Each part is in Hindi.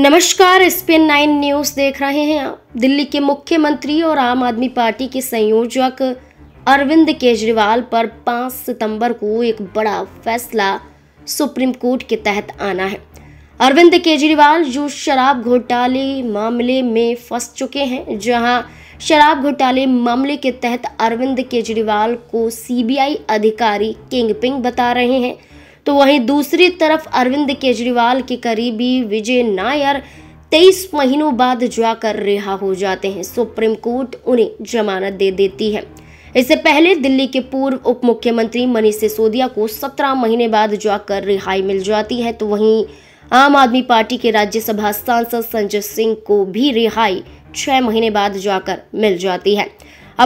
नमस्कार एसपीएन नाइन न्यूज देख रहे हैं आप दिल्ली के मुख्यमंत्री और आम आदमी पार्टी के संयोजक अरविंद केजरीवाल पर 5 सितंबर को एक बड़ा फैसला सुप्रीम कोर्ट के तहत आना है अरविंद केजरीवाल जो शराब घोटाले मामले में फंस चुके हैं जहां शराब घोटाले मामले के तहत अरविंद केजरीवाल को सीबीआई अधिकारी किंग पिंग बता रहे हैं तो वहीं दूसरी तरफ अरविंद केजरीवाल के करीबी विजय नायर तेईस महीनों बाद जाकर रिहा हो जाते हैं सुप्रीम कोर्ट उन्हें जमानत दे देती है इससे पहले दिल्ली के पूर्व उप मुख्यमंत्री मनीष सिसोदिया को सत्रह महीने बाद जाकर रिहाई मिल जाती है तो वहीं आम आदमी पार्टी के राज्यसभा सांसद संजय सिंह को भी रिहाई छह महीने बाद जाकर मिल जाती है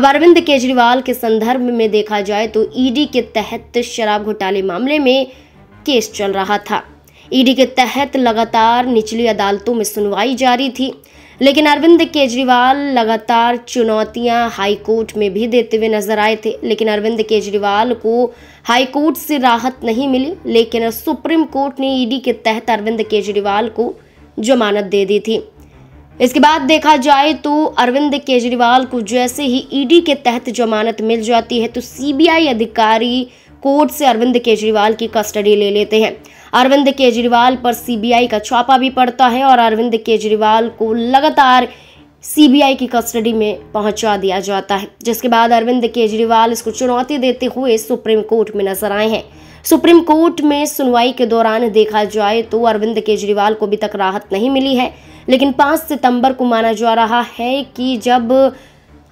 अब अरविंद केजरीवाल के संदर्भ में देखा जाए तो ईडी के तहत शराब घोटाले मामले में केस चल रहा था ईडी के तहत लगातार निचली अदालतों में सुनवाई जारी थी लेकिन अरविंद केजरीवाल लगातार चुनौतियां हाईकोर्ट में भी देते हुए नजर आए थे लेकिन अरविंद केजरीवाल को हाईकोर्ट से राहत नहीं मिली लेकिन सुप्रीम कोर्ट ने ईडी के तहत अरविंद केजरीवाल को जमानत दे दी थी इसके बाद देखा जाए तो अरविंद केजरीवाल को जैसे ही ईडी के तहत जमानत मिल जाती है तो सीबीआई अधिकारी कोर्ट से अरविंद केजरीवाल की कस्टडी ले लेते हैं अरविंद केजरीवाल पर सीबीआई का छापा भी पड़ता है और अरविंद केजरीवाल को लगातार सीबीआई की कस्टडी में पहुंचा दिया जाता है जिसके बाद अरविंद केजरीवाल इसको चुनौती देते हुए सुप्रीम कोर्ट में नजर आए हैं सुप्रीम कोर्ट में सुनवाई के दौरान देखा जाए तो अरविंद केजरीवाल को अभी तक राहत नहीं मिली है लेकिन 5 सितंबर को माना जा रहा है कि जब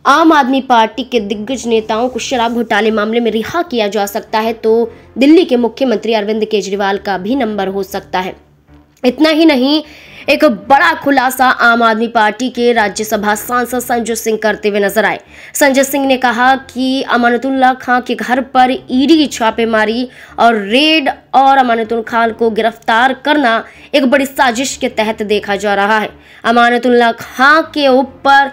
आम आदमी पार्टी के दिग्गज नेताओं को शराब घोटाले मामले में रिहा किया जा सकता है तो दिल्ली के मुख्यमंत्री अरविंद केजरीवाल का भी नंबर हो सकता है इतना ही नहीं एक बड़ा खुलासा आम आदमी पार्टी के राज्यसभा सांसद संजय सिंह करते हुए नजर आए संजय सिंह ने कहा कि अमानतुल्ला खान के घर पर ईडी छापेमारी और रेड और अमानतुल खान को गिरफ्तार करना एक बड़ी साजिश के तहत देखा जा रहा है अमानतुल्ला खान के ऊपर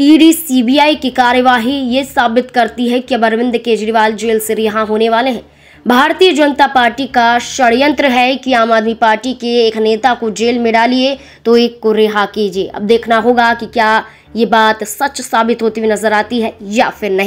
ईडी सीबीआई की कार्यवाही ये साबित करती है कि अब अरविंद केजरीवाल जेल से रिहा होने वाले हैं भारतीय जनता पार्टी का षड्यंत्र है कि आम आदमी पार्टी के एक नेता को जेल में डालिए तो एक को रिहा कीजिए अब देखना होगा कि क्या ये बात सच साबित होती हुई नजर आती है या फिर नहीं